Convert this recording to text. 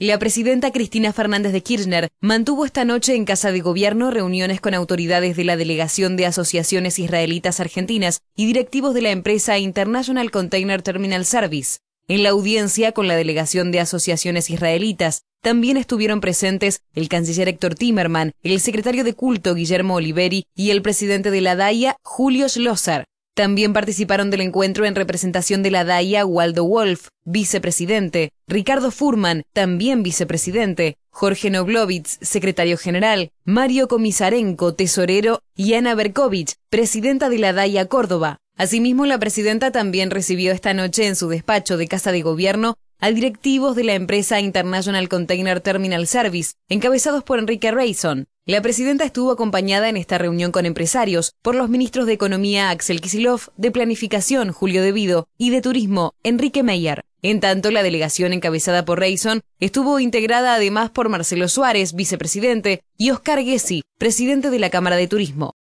La presidenta Cristina Fernández de Kirchner mantuvo esta noche en Casa de Gobierno reuniones con autoridades de la Delegación de Asociaciones Israelitas Argentinas y directivos de la empresa International Container Terminal Service. En la audiencia con la Delegación de Asociaciones Israelitas también estuvieron presentes el canciller Héctor Timerman, el secretario de culto Guillermo Oliveri y el presidente de la DAIA, Julio Schlosser. También participaron del encuentro en representación de la DAIA Waldo Wolf, vicepresidente, Ricardo Furman, también vicepresidente, Jorge Noblovitz, secretario general, Mario Comisarenko, tesorero, y Ana Berkovich, presidenta de la DAIA Córdoba. Asimismo, la presidenta también recibió esta noche en su despacho de Casa de Gobierno a directivos de la empresa International Container Terminal Service, encabezados por Enrique Rayson. La presidenta estuvo acompañada en esta reunión con empresarios por los ministros de Economía Axel Kisilov, de Planificación Julio Devido y de Turismo Enrique Meyer. En tanto, la delegación encabezada por Rayson estuvo integrada además por Marcelo Suárez, vicepresidente, y Oscar Gessi, presidente de la Cámara de Turismo.